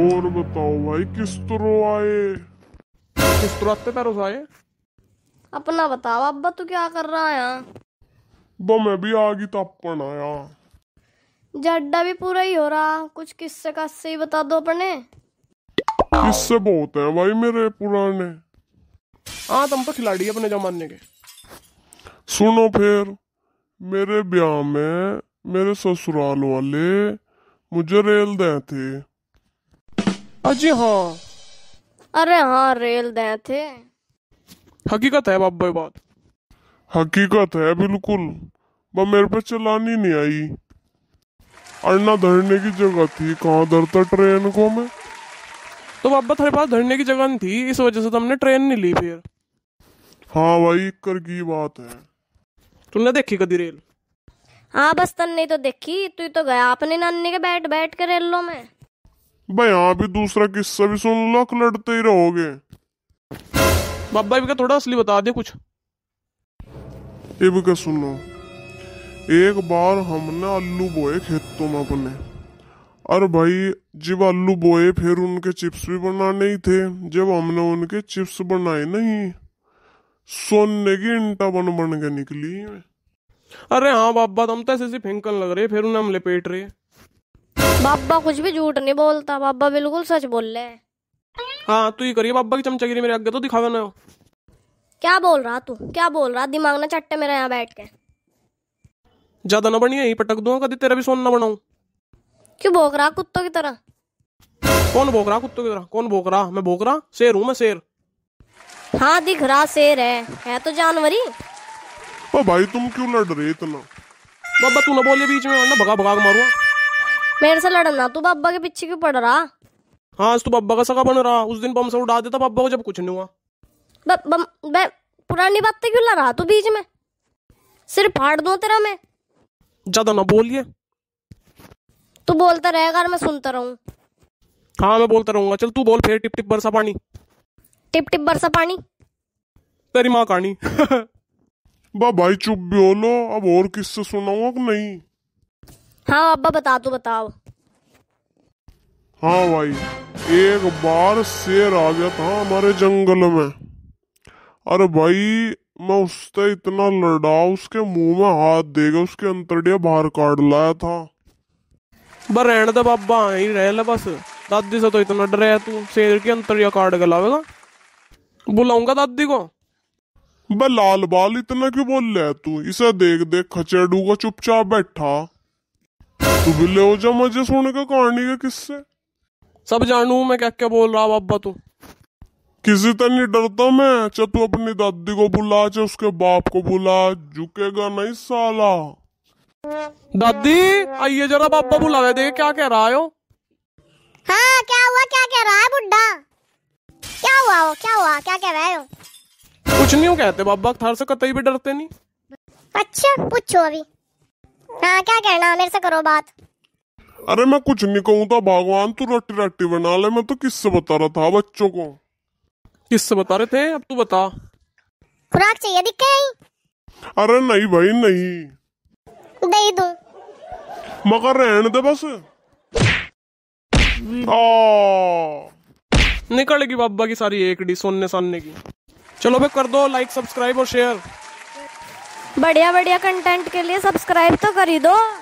और बताओ भाई किस तरह आए किस तरह आते पैरों आए अपना बताओ अब तू क्या कर रहा है बा मैं भी आ गई तो अपन आया जड्डा भी पूरा ही हो रहा कुछ किस्से का से ही बता दो अपने किस्से बहुत हैं भाई मेरे पुराने हाँ तुम तो, तो खिलाड़ी अपने जमाने के सुनो फिर मेरे ब्याह में मेरे ससुराल वाले मुझे रेल दे थे अजी हाँ अरे हाँ रेल दे थे हकीकत है बाबा बात हकीकत है बिल्कुल वह मेरे पे चलानी नहीं आई अरना धरने की जगह थी कहाँ धरता ट्रेन को मैं तो बाबा तुम्हारे पास धरने की जगह नहीं थी इस वजह से तुमने तो ट्रेन नहीं ली फिर हाँ भाई कर की बात है तुमने देखी कभी रेल हाँ बस तन नहीं तो देखी तू तो गया अपने नानी के बैठ बैठ के रेल लो में यहाँ भी दूसरा किस्सा भी सुन लो लड़ते ही रहोगे बाबा इबका थोड़ा असली बता दे कुछ इबका सुनो एक बार हमने आलू बोए खेतों में अपने और भाई जब आलू बोए फिर उनके चिप्स भी बनाने ही थे जब हमने उनके चिप्स बनाए नहीं सोने की इंटा बन बन के निकली अरे हाँ बाबा तुम तो ऐसे फेंकन लग रहे फिर उन्हें हम लपेट रहे बाबा कुछ भी झूठ नहीं बोलता बाबा बिल्कुल सच बोल रहे हाँ तू ही करिए बाबा की चमचागिरी मेरे आगे तो दिखावे ना क्या बोल रहा तू क्या बोल रहा दिमाग ना चट्टे मेरा यहाँ बैठ के ज्यादा ना बनी यही पटक दूंगा कभी तेरा भी सोन ना बनाऊ क्यों भोग रहा कुत्तों की तरह कौन भोग रहा कुत्तों की तरह कौन भोग रहा मैं भोग रहा शेर हूँ मैं शेर हाँ दिख रहा शेर है है तो जानवर ही भाई तुम क्यों लड़ रहे इतना बाबा तू ना बोले बीच में ना भगा भगा मारूंगा मेरे से लड़ना तू बाबा के पीछे क्यों पड़ रहा हाँ तू तो बाबा का सगा बन रहा उस दिन बम से उड़ा देता बाबा को जब कुछ नहीं हुआ बम, पुरानी बातें क्यों ला रहा तू बीच में सिर फाड़ दो तेरा मैं ज्यादा ना बोलिए तू बोलता रहेगा और मैं सुनता रहूं हाँ मैं बोलता रहूंगा चल तू बोल फिर टिप टिप बरसा पानी टिप टिप बरसा पानी तेरी माँ कहानी बा भाई चुप भी हो ना अब और किससे सुनाऊंगा कि नहीं हाँ अब्बा बता तो बताओ हाँ भाई एक बार शेर आ गया था हमारे जंगल में अरे भाई मैं उससे इतना लड़ा उसके मुंह में हाथ दे गया उसके अंतरिया बाहर काट लाया था बस रहने दे बाबा ही रह ले बस दादी से तो इतना डर है तू शेर के अंतरिया काट के लावेगा बुलाऊंगा दादी को बे लाल बाल इतना क्यों बोल रहा है तू इसे देख देख खचेड़ूगा चुपचाप बैठा तू भी ले हो जा मजे सोने का कहानी का किससे सब जानू मैं क्या क्या बोल रहा बाबा तू किसी तरह नहीं डरता मैं चाहे तू अपनी दादी को बुला चाहे उसके बाप को बुला झुकेगा नहीं साला दादी आइए जरा बाबा बुला रहे क्या कह रहा है हाँ क्या हुआ क्या कह रहा है बुड्ढा क्या हुआ क्या हुआ क्या कह रहा है कुछ नहीं हो कहते बाबा थर से कतई भी डरते नहीं अच्छा पूछो अभी आ, हाँ, क्या कहना मेरे से करो बात अरे मैं कुछ नहीं कहूँ था तो भगवान तू रोटी रोटी बना ले मैं तो किससे बता रहा था बच्चों को किससे बता रहे थे अब तू बता खुराक चाहिए दिखे अरे नहीं भाई नहीं दे दू मगर रहने दे बस निकलेगी बाबा की सारी एक डी सोने सानने की चलो भाई कर दो लाइक सब्सक्राइब और शेयर बढ़िया बढ़िया कंटेंट के लिए सब्सक्राइब तो कर ही दो